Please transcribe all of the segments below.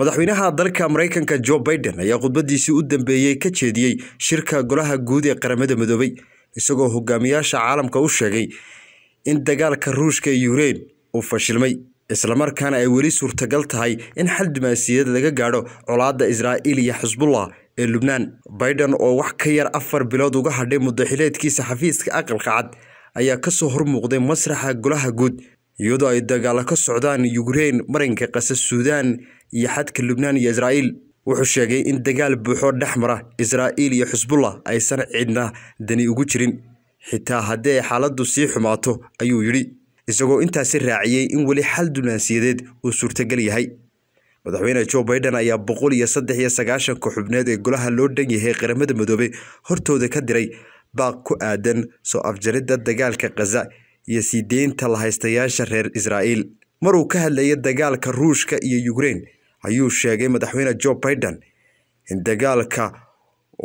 madaxweynaha dalka maraykanka jo baiden ayaa khudbadiisii u dambeeyey ka jeediyey shirka golaha guud ee qaramada midoobay isagoo hogaamiyaasha caalamka u sheegay in dagaalka ruushka ee yukrain uu fashilmay islamarkaana ay weli suurtagal tahay in xal dumaasiyeed laga gaadho colaadda israa'iil iyo xisbullah ee lubnaan baiden oo wax ka yar afar bilood uga hadhay muddaxileedkiisa xafiiska aqalka cad ayaa ka soo hormuuqday masraxa golaha guud iyadoo ay dagaalo ka socdaan yukrein marinka kase suudaan iyo xadka lubnaan iyo israa'iil wuxuu sheegay in dagaal buuxoo dhex mara israa'iil iyo xisbullah aysan cidna dani ugu jirin xitaa haddii ay xaaladdu sii xumaato ayuu yidhi isagoo intaasi raaciyey in weli xal dunaansiyadeed uu suurtagal yahay madaxweyne jo baiden ayaa boqol iyo saddex iyo sagaashanka xubneed ee golaha loo dhan yahay qaramada madoobe hortooda ka diray baaq ku aadan soo afjaridda dagaalka khaza iyo siideynta deynta lahaystayaasha reer israa'iil mar uu ka hadlaya dagaalka ruushka iyo ukrein ayuu sheegay madaxweyne jo biden in dagaalka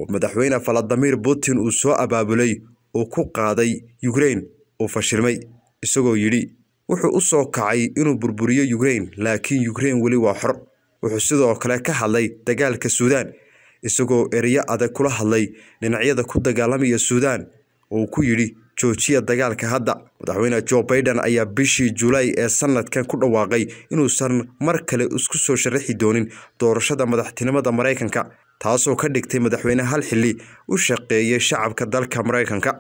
madaxweyne valadimir putin uu soo abaabulay uu ku qaaday yukrein uu fashilmay isagoo yidhi wuxuu u soo kacay inuu burburiyo ukrein laakiin yukrein weli waa xor wuxuu sidoo kale ka hadlay dagaalka suudaan isagoo ereyo adag kula hadlay dhinacyada ku dagaalamaya suudaan uu ku yidhi joojiya dagaalka hadda madaxweyne jo baiden ayaa bishii julaay ee sannadkan ku dhawaaqay inuusan mar kale isku soo sharaxi doonin doorashada madaxtinimada maraykanka taasoo ka dhigtay madaxweyne hal xilli u shaqeeyay shacabka dalka maraykanka